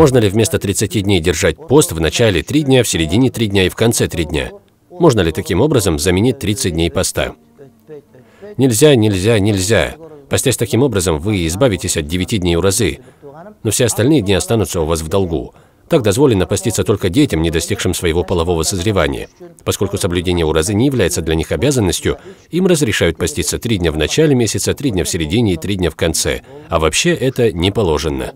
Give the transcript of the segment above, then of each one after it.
Можно ли вместо 30 дней держать пост в начале 3 дня, в середине 3 дня и в конце 3 дня? Можно ли таким образом заменить 30 дней поста? Нельзя, нельзя, нельзя. Постясь таким образом, вы избавитесь от 9 дней уразы, но все остальные дни останутся у вас в долгу. Так дозволено поститься только детям, не достигшим своего полового созревания. Поскольку соблюдение уразы не является для них обязанностью, им разрешают поститься три дня в начале месяца, три дня в середине и три дня в конце. А вообще это не положено.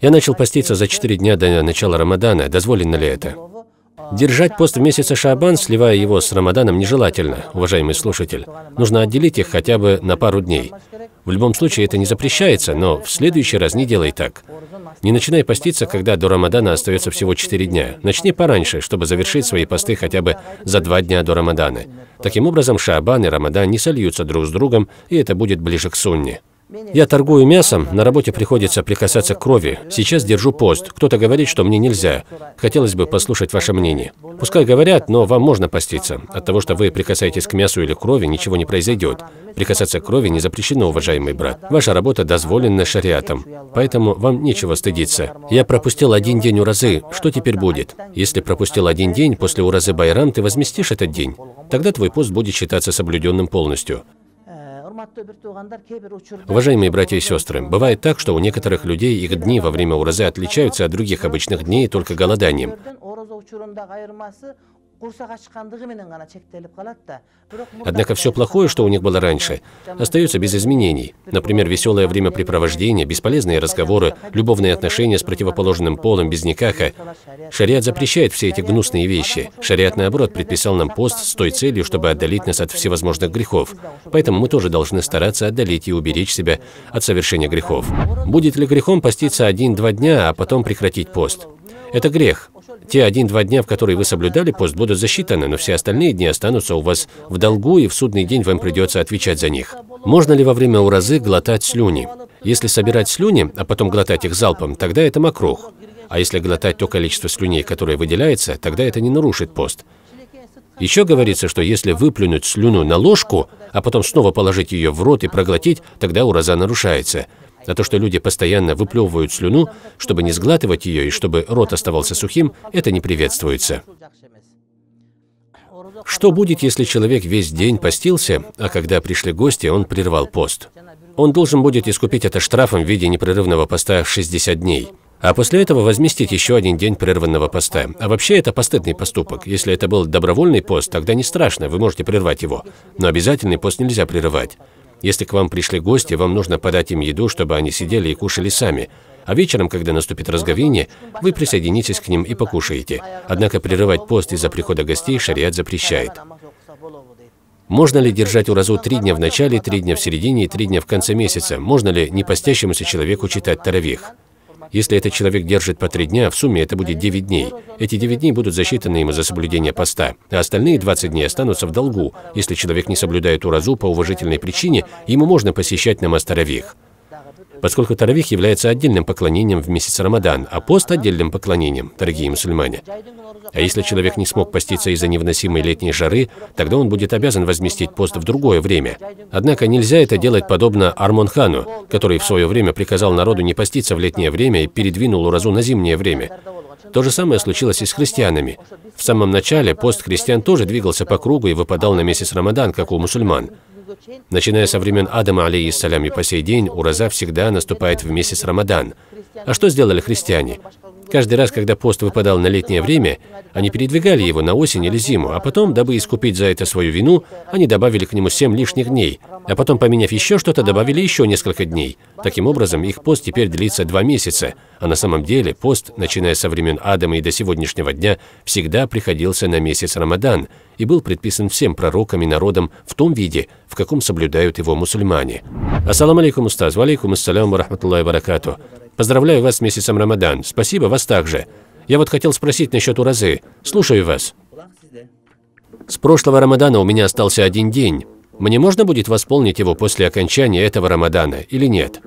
Я начал поститься за четыре дня до начала Рамадана. Дозволено ли это? А, Держать пост в месяце Шабан, сливая его с Рамаданом, нежелательно, уважаемый слушатель. Нужно отделить их хотя бы на пару дней. В любом случае это не запрещается, но в следующий раз не делай так. Не начинай поститься, когда до Рамадана остается всего четыре дня. Начни пораньше, чтобы завершить свои посты хотя бы за два дня до Рамадана. Таким образом, Шабан и Рамадан не сольются друг с другом, и это будет ближе к сунне. Я торгую мясом, на работе приходится прикасаться к крови. Сейчас держу пост. Кто-то говорит, что мне нельзя. Хотелось бы послушать ваше мнение. Пускай говорят, но вам можно поститься. От того, что вы прикасаетесь к мясу или крови, ничего не произойдет. Прикасаться к крови не запрещено, уважаемый брат. Ваша работа дозволена шариатом. Поэтому вам нечего стыдиться. Я пропустил один день уразы. Что теперь будет? Если пропустил один день, после уразы Байрам ты возместишь этот день. Тогда твой пост будет считаться соблюденным полностью. Уважаемые братья и сестры, бывает так, что у некоторых людей их дни во время уразы отличаются от других обычных дней только голоданием. Однако все плохое, что у них было раньше, остается без изменений. Например, веселое времяпрепровождение, бесполезные разговоры, любовные отношения с противоположным полом без никаха. Шариат запрещает все эти гнусные вещи. Шариат, наоборот, предписал нам пост с той целью, чтобы отдалить нас от всевозможных грехов. Поэтому мы тоже должны стараться отдалить и уберечь себя от совершения грехов. Будет ли грехом поститься один-два дня, а потом прекратить пост? Это грех. Те один-два дня, в которые вы соблюдали пост, будут засчитаны, но все остальные дни останутся у вас в долгу, и в судный день вам придется отвечать за них. Можно ли во время уразы глотать слюни? Если собирать слюни, а потом глотать их залпом, тогда это мокрух. А если глотать то количество слюней, которое выделяется, тогда это не нарушит пост. Еще говорится, что если выплюнуть слюну на ложку, а потом снова положить ее в рот и проглотить, тогда ураза нарушается на то, что люди постоянно выплевывают слюну, чтобы не сглатывать ее и чтобы рот оставался сухим, это не приветствуется. Что будет, если человек весь день постился, а когда пришли гости, он прервал пост? Он должен будет искупить это штрафом в виде непрерывного поста 60 дней. А после этого возместить еще один день прерванного поста. А вообще это постыдный поступок. Если это был добровольный пост, тогда не страшно, вы можете прервать его. Но обязательный пост нельзя прерывать. Если к вам пришли гости, вам нужно подать им еду, чтобы они сидели и кушали сами. А вечером, когда наступит разговение, вы присоединитесь к ним и покушаете. Однако прерывать пост из-за прихода гостей шариат запрещает. Можно ли держать уразу три дня в начале, три дня в середине и три дня в конце месяца? Можно ли непостящемуся человеку читать таравих? Если этот человек держит по три дня, в сумме это будет 9 дней. Эти 9 дней будут засчитаны ему за соблюдение поста, а остальные 20 дней останутся в долгу. Если человек не соблюдает уразу по уважительной причине, ему можно посещать на намасторових. Поскольку таравих является отдельным поклонением в месяц Рамадан, а пост отдельным поклонением, дорогие мусульмане. А если человек не смог поститься из-за невыносимой летней жары, тогда он будет обязан возместить пост в другое время. Однако нельзя это делать подобно Армонхану, который в свое время приказал народу не поститься в летнее время и передвинул уразу на зимнее время. То же самое случилось и с христианами. В самом начале пост христиан тоже двигался по кругу и выпадал на месяц Рамадан, как у мусульман. Начиная со времен Адама, алейхиссалям, и по сей день, ураза всегда наступает в месяц Рамадан. А что сделали христиане? Каждый раз, когда пост выпадал на летнее время, они передвигали его на осень или зиму, а потом, дабы искупить за это свою вину, они добавили к нему семь лишних дней, а потом, поменяв еще что-то, добавили еще несколько дней. Таким образом, их пост теперь длится два месяца. А на самом деле пост, начиная со времен Адама и до сегодняшнего дня, всегда приходился на месяц Рамадан и был предписан всем пророкам и народам в том виде, в каком соблюдают его мусульмане. Ассаламу алейкум, устаз, валейкум ассаляму рахматуллахи баракату. Поздравляю вас с месяцем Рамадан. Спасибо, вас также. Я вот хотел спросить насчет уразы. Слушаю вас. С прошлого Рамадана у меня остался один день. Мне можно будет восполнить его после окончания этого Рамадана или нет?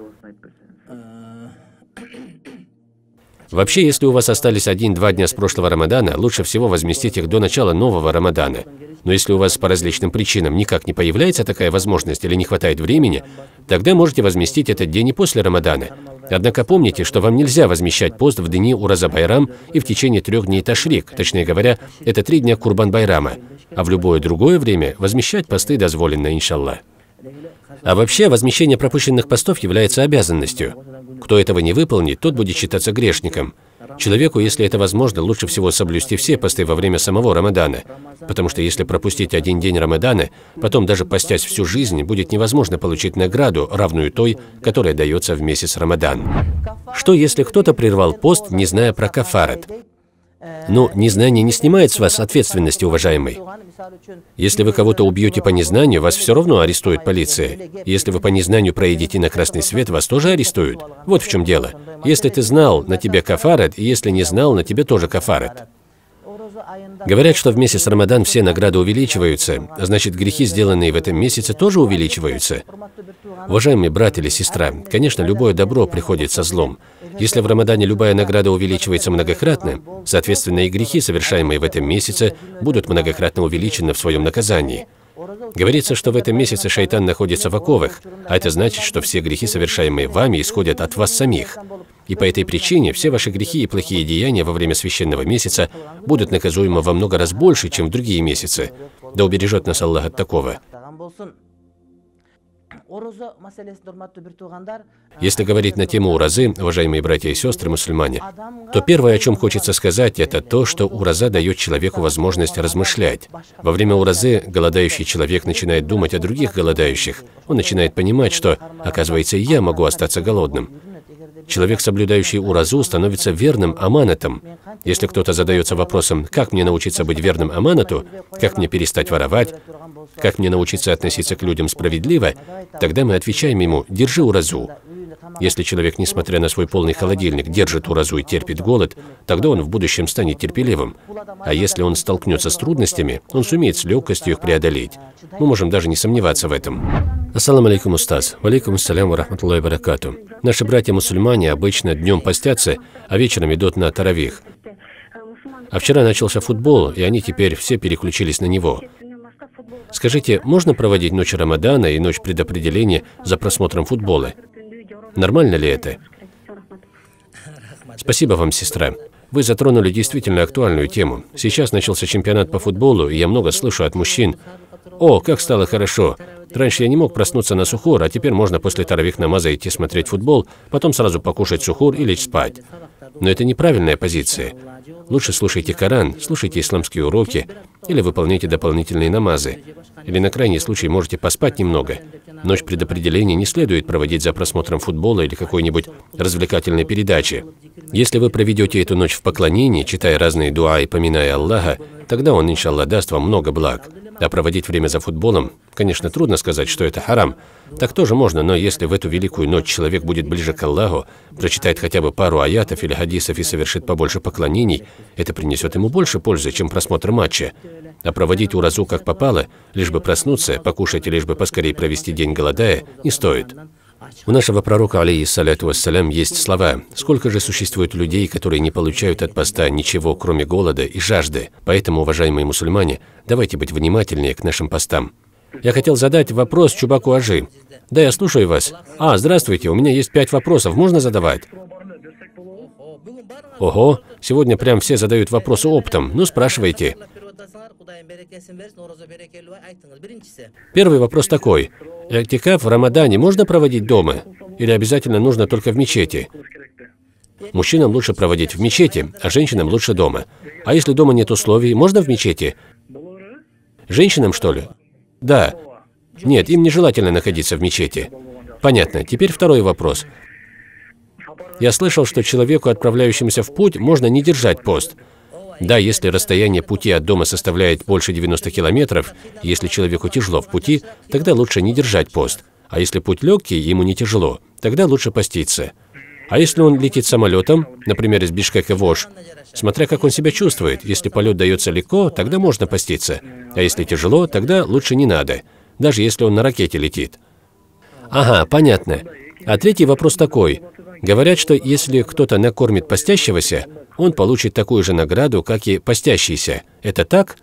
Вообще, если у вас остались один-два дня с прошлого Рамадана, лучше всего возместить их до начала нового Рамадана. Но если у вас по различным причинам никак не появляется такая возможность или не хватает времени, тогда можете возместить этот день и после Рамадана. Однако помните, что вам нельзя возмещать пост в дни Ураза-Байрам и в течение трех дней Ташрик, точнее говоря, это три дня Курбан-Байрама, а в любое другое время возмещать посты дозволено, иншаллах. А вообще, возмещение пропущенных постов является обязанностью. Кто этого не выполнит, тот будет считаться грешником. Человеку, если это возможно, лучше всего соблюсти все посты во время самого Рамадана, потому что если пропустить один день Рамадана, потом даже постясь всю жизнь, будет невозможно получить награду, равную той, которая дается в месяц Рамадан. Что если кто-то прервал пост, не зная про кафарат? Но ну, незнание не снимает с вас ответственности, уважаемый. Если вы кого-то убьете по незнанию, вас все равно арестует полиция. Если вы по незнанию проедете на красный свет, вас тоже арестуют. Вот в чем дело. Если ты знал, на тебе кафарат, и если не знал, на тебе тоже кафарат. Говорят, что в месяц Рамадан все награды увеличиваются, значит, грехи, сделанные в этом месяце, тоже увеличиваются. Уважаемый брат или сестра, конечно, любое добро приходит со злом. Если в Рамадане любая награда увеличивается многократно, соответственно, и грехи, совершаемые в этом месяце, будут многократно увеличены в своем наказании. Говорится, что в этом месяце шайтан находится в оковах, а это значит, что все грехи, совершаемые вами, исходят от вас самих. И по этой причине все ваши грехи и плохие деяния во время священного месяца будут наказуемы во много раз больше, чем в другие месяцы. Да убережет нас Аллах от такого. Если говорить на тему уразы, уважаемые братья и сестры мусульмане, то первое, о чем хочется сказать, это то, что ураза дает человеку возможность размышлять. Во время уразы голодающий человек начинает думать о других голодающих. Он начинает понимать, что, оказывается, я могу остаться голодным. Человек, соблюдающий уразу, становится верным аманатом. Если кто-то задается вопросом, как мне научиться быть верным аманату, как мне перестать воровать, как мне научиться относиться к людям справедливо, тогда мы отвечаем ему, держи уразу. Если человек, несмотря на свой полный холодильник, держит уразу и терпит голод, тогда он в будущем станет терпеливым. А если он столкнется с трудностями, он сумеет с легкостью их преодолеть. Мы можем даже не сомневаться в этом. Ассаламу алейкум, устаз. Валейкум ассаляму рахматуллахи баракату. Наши братья-мусульмане обычно днем постятся, а вечером идут на таравих. А вчера начался футбол, и они теперь все переключились на него. Скажите, можно проводить ночь Рамадана и ночь предопределения за просмотром футбола? Нормально ли это? Спасибо вам, сестра. Вы затронули действительно актуальную тему. Сейчас начался чемпионат по футболу, и я много слышу от мужчин. «О, как стало хорошо! Раньше я не мог проснуться на сухур, а теперь можно после тарових намаза идти смотреть футбол, потом сразу покушать сухур и лечь спать. Но это неправильная позиция. Лучше слушайте Коран, слушайте исламские уроки или выполняйте дополнительные намазы. Или на крайний случай можете поспать немного. Ночь предопределения не следует проводить за просмотром футбола или какой-нибудь развлекательной передачи. Если вы проведете эту ночь в поклонении, читая разные дуа и поминая Аллаха, тогда Он, иншаллах, даст вам много благ. А проводить время за футболом, конечно, трудно сказать, что это харам. Так тоже можно, но если в эту великую ночь человек будет ближе к Аллаху, прочитает хотя бы пару аятов или хадисов и совершит побольше поклонений, это принесет ему больше пользы, чем просмотр матча. А проводить уразу как попало, лишь бы проснуться, покушать и лишь бы поскорее провести день голодая, не стоит. У нашего пророка, алейхиссаляту вассалям, есть слова «Сколько же существует людей, которые не получают от поста ничего, кроме голода и жажды? Поэтому, уважаемые мусульмане, давайте быть внимательнее к нашим постам». Я хотел задать вопрос Чубаку Ажи. Да, я слушаю вас. А, здравствуйте, у меня есть пять вопросов, можно задавать? Ого, сегодня прям все задают вопросы оптом. Ну, спрашивайте. Первый вопрос такой. Эктикаф в Рамадане можно проводить дома? Или обязательно нужно только в мечети? Мужчинам лучше проводить в мечети, а женщинам лучше дома. А если дома нет условий, можно в мечети? Женщинам, что ли? Да. Нет, им нежелательно находиться в мечети. Понятно. Теперь второй вопрос. Я слышал, что человеку, отправляющемуся в путь, можно не держать пост. Да, если расстояние пути от дома составляет больше 90 километров, если человеку тяжело в пути, тогда лучше не держать пост. А если путь легкий, ему не тяжело, тогда лучше поститься. А если он летит самолетом, например, из Бишкека в Ош, смотря как он себя чувствует, если полет дается легко, тогда можно поститься, а если тяжело, тогда лучше не надо, даже если он на ракете летит. Ага, понятно. А третий вопрос такой. Говорят, что если кто-то накормит постящегося, он получит такую же награду, как и постящийся. Это так?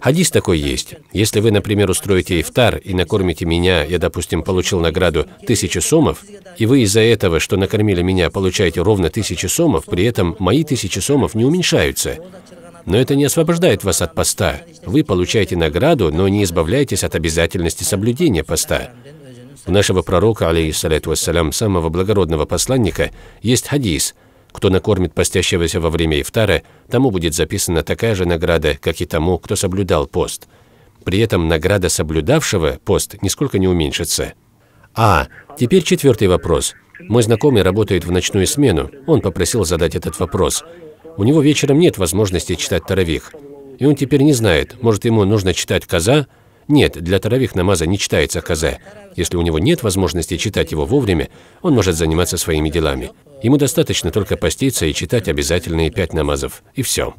Хадис такой есть. Если вы, например, устроите ифтар и накормите меня, я, допустим, получил награду тысячу сомов, и вы из-за этого, что накормили меня, получаете ровно тысячу сомов, при этом мои тысячи сомов не уменьшаются. Но это не освобождает вас от поста. Вы получаете награду, но не избавляетесь от обязательности соблюдения поста. У нашего пророка, алейхиссалату вассалям, самого благородного посланника, есть хадис. Кто накормит постящегося во время ифтара, тому будет записана такая же награда, как и тому, кто соблюдал пост. При этом награда соблюдавшего пост нисколько не уменьшится. А, теперь четвертый вопрос. Мой знакомый работает в ночную смену. Он попросил задать этот вопрос. У него вечером нет возможности читать таравих. И он теперь не знает, может, ему нужно читать каза, нет, для таравих намаза не читается казе. Если у него нет возможности читать его вовремя, он может заниматься своими делами. Ему достаточно только поститься и читать обязательные пять намазов, и все.